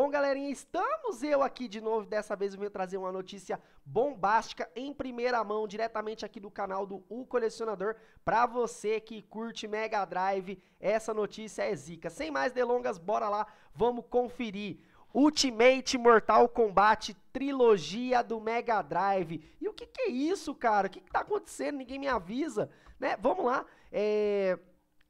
Bom, galerinha, estamos eu aqui de novo. Dessa vez eu vim trazer uma notícia bombástica em primeira mão, diretamente aqui do canal do O Colecionador. Pra você que curte Mega Drive, essa notícia é zica. Sem mais delongas, bora lá, vamos conferir. Ultimate Mortal Kombat Trilogia do Mega Drive. E o que, que é isso, cara? O que, que tá acontecendo? Ninguém me avisa, né? Vamos lá. É...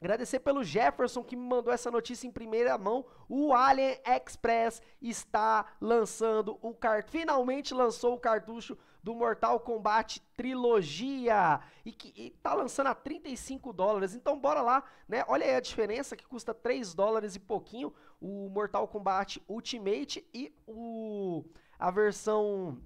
Agradecer pelo Jefferson que me mandou essa notícia em primeira mão. O Alien Express está lançando o cartucho. Finalmente lançou o cartucho do Mortal Kombat Trilogia. E que e tá lançando a 35 dólares. Então bora lá, né? Olha aí a diferença que custa 3 dólares e pouquinho o Mortal Kombat Ultimate e o a versão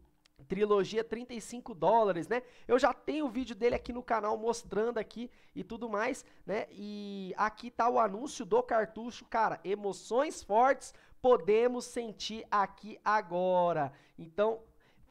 Trilogia 35 dólares, né? Eu já tenho o vídeo dele aqui no canal mostrando aqui e tudo mais, né? E aqui tá o anúncio do cartucho, cara. Emoções fortes podemos sentir aqui agora. Então,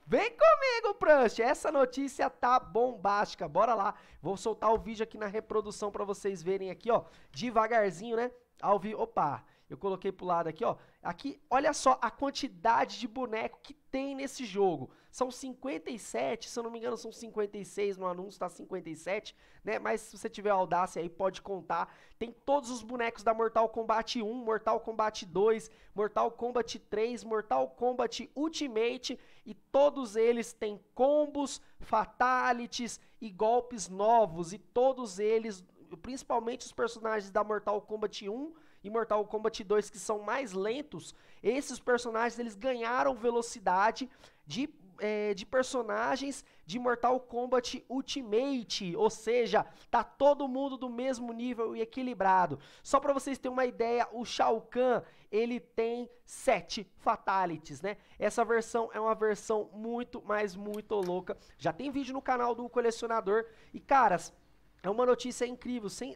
Vem comigo, Prancha! Essa notícia tá bombástica. Bora lá. Vou soltar o vídeo aqui na reprodução para vocês verem aqui, ó. Devagarzinho, né? Ao vivo. Opa! Eu coloquei pro lado aqui, ó. Aqui, olha só a quantidade de boneco que tem nesse jogo. São 57, se eu não me engano, são 56 no anúncio, tá 57, né? Mas se você tiver audácia aí, pode contar. Tem todos os bonecos da Mortal Kombat 1, Mortal Kombat 2, Mortal Kombat 3, Mortal Kombat Ultimate e todos eles têm combos, fatalities e golpes novos e todos eles, principalmente os personagens da Mortal Kombat 1 e Mortal Kombat 2 que são mais lentos, esses personagens eles ganharam velocidade de, é, de personagens de Mortal Kombat Ultimate, ou seja, tá todo mundo do mesmo nível e equilibrado. Só para vocês terem uma ideia, o Shao Kahn, ele tem sete fatalities, né? Essa versão é uma versão muito, mas muito louca. Já tem vídeo no canal do colecionador e caras, é uma notícia incrível, sem,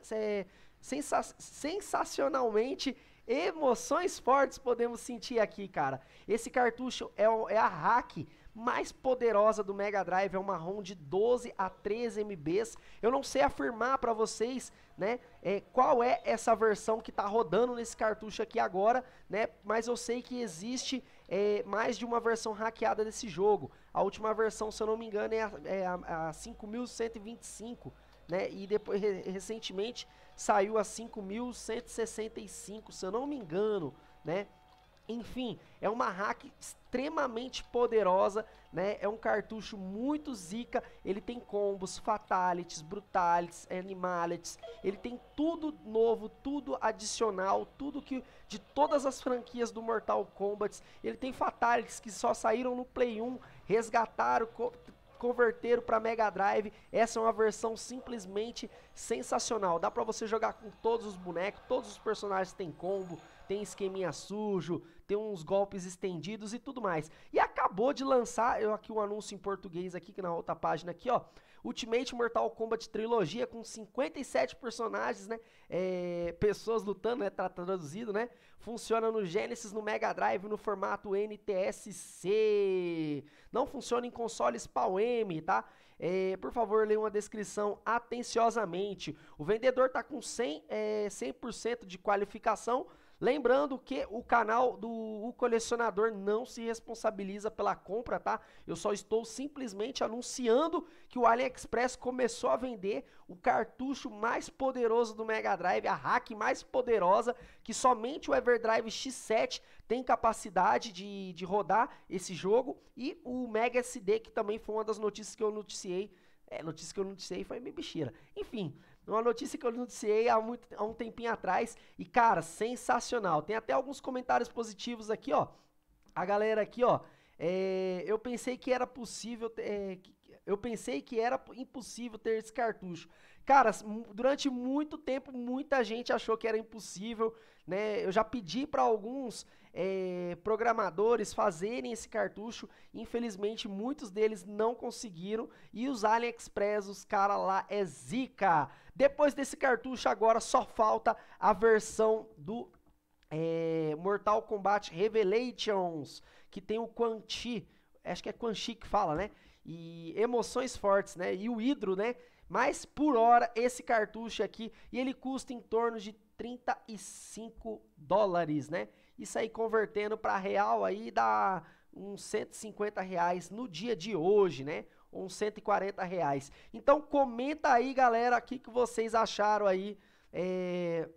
sensa sensacionalmente emoções fortes podemos sentir aqui, cara. Esse cartucho é, é a hack mais poderosa do Mega Drive, é uma ROM de 12 a 13 MBs. Eu não sei afirmar para vocês, né, é, qual é essa versão que tá rodando nesse cartucho aqui agora, né, mas eu sei que existe é, mais de uma versão hackeada desse jogo. A última versão, se eu não me engano, é a, é a, a 5125, né, e depois, recentemente saiu a 5.165, se eu não me engano, né? Enfim, é uma hack extremamente poderosa, né? É um cartucho muito zica, ele tem combos, fatalities, brutalities, animalities, ele tem tudo novo, tudo adicional, tudo que de todas as franquias do Mortal Kombat, ele tem fatalities que só saíram no Play 1, resgataram, converteram para Mega Drive. Essa é uma versão simplesmente sensacional. Dá para você jogar com todos os bonecos, todos os personagens têm combo, tem esqueminha sujo, tem uns golpes estendidos e tudo mais. E acabou de lançar, eu aqui um anúncio em português aqui, que na outra página aqui, ó. Ultimate Mortal Kombat Trilogia com 57 personagens, né? É, pessoas lutando, né? Tá traduzido, né? Funciona no Genesis, no Mega Drive, no formato NTSC. Não funciona em consoles PAL-M, tá? É, por favor, leia uma descrição atenciosamente. O vendedor tá com 100, é, 100 de qualificação Lembrando que o canal do o colecionador não se responsabiliza pela compra, tá? Eu só estou simplesmente anunciando que o AliExpress começou a vender o cartucho mais poderoso do Mega Drive, a hack mais poderosa, que somente o Everdrive X7 tem capacidade de, de rodar esse jogo, e o Mega SD, que também foi uma das notícias que eu noticiei. É, notícia que eu noticiei foi bem bexira. Enfim, uma notícia que eu noticiei há, muito, há um tempinho atrás. E, cara, sensacional. Tem até alguns comentários positivos aqui, ó. A galera aqui, ó. É, eu pensei que era possível, é, eu pensei que era impossível ter esse cartucho. Cara, durante muito tempo, muita gente achou que era impossível, né? Eu já pedi para alguns é, programadores fazerem esse cartucho. Infelizmente, muitos deles não conseguiram. E os AliExpress, os caras lá, é zica. Depois desse cartucho, agora só falta a versão do é, Mortal Kombat Revelations, que tem o Quanti acho que é Quan Chi que fala, né? E emoções fortes, né? E o Hidro, né? Mas por hora esse cartucho aqui, e ele custa em torno de 35 dólares, né? Isso aí convertendo para real aí dá uns 150 reais no dia de hoje, né? Uns 140 reais. Então comenta aí, galera, o que, que vocês acharam aí. É,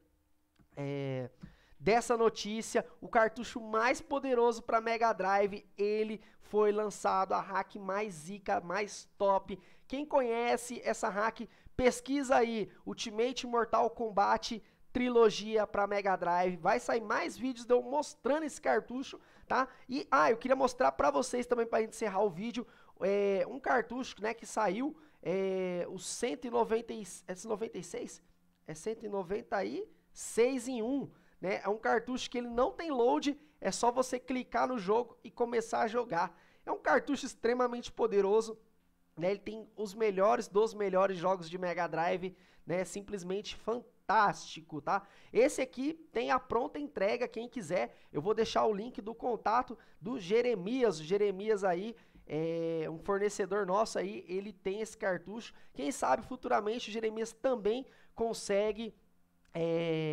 é, dessa notícia, o cartucho mais poderoso para Mega Drive, ele foi lançado, a hack mais zica, mais top. Quem conhece essa hack, pesquisa aí, Ultimate Mortal Kombat trilogia para Mega Drive. Vai sair mais vídeos de eu mostrando esse cartucho, tá? E ah, eu queria mostrar para vocês também para encerrar o vídeo, é, um cartucho, né, que saiu é, o 190 é 96, é 196 em 1. Né? É um cartucho que ele não tem load, é só você clicar no jogo e começar a jogar. É um cartucho extremamente poderoso, né? ele tem os melhores dos melhores jogos de Mega Drive, né? É simplesmente fantástico, tá? Esse aqui tem a pronta entrega, quem quiser, eu vou deixar o link do contato do Jeremias, o Jeremias aí, é, um fornecedor nosso aí, ele tem esse cartucho. Quem sabe futuramente o Jeremias também consegue é,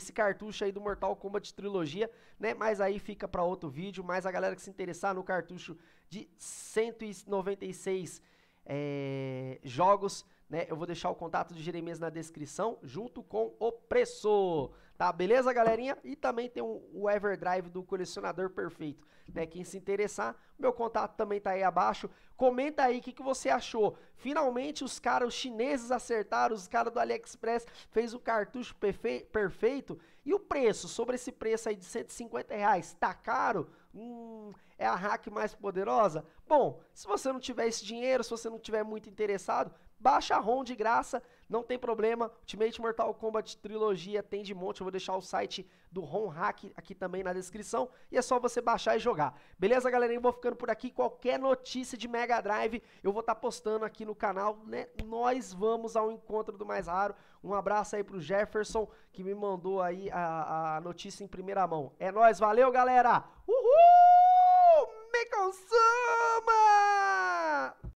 esse cartucho aí do Mortal Kombat Trilogia, né? Mas aí fica para outro vídeo, mas a galera que se interessar no cartucho de 196 é, eh, jogos né? Eu vou deixar o contato de Jeremias na descrição, junto com o preço, tá? Beleza, galerinha? E também tem o Everdrive do Colecionador Perfeito, né? Quem se interessar, meu contato também tá aí abaixo. Comenta aí o que, que você achou. Finalmente os caras, os chineses acertaram, os caras do AliExpress fez o cartucho perfe perfeito. E o preço, sobre esse preço aí de 150 reais, tá caro? Hum, é a hack mais poderosa? Bom, se você não tiver esse dinheiro, se você não tiver muito interessado, Baixa a ROM de graça, não tem problema. Ultimate Mortal Kombat Trilogia tem de monte. Eu vou deixar o site do ROM Hack aqui também na descrição. E é só você baixar e jogar. Beleza, galerinha? Eu vou ficando por aqui. Qualquer notícia de Mega Drive eu vou estar tá postando aqui no canal, né? Nós vamos ao encontro do mais raro. Um abraço aí pro Jefferson que me mandou aí a, a notícia em primeira mão. É nós, valeu, galera! Uhul! Me consuma!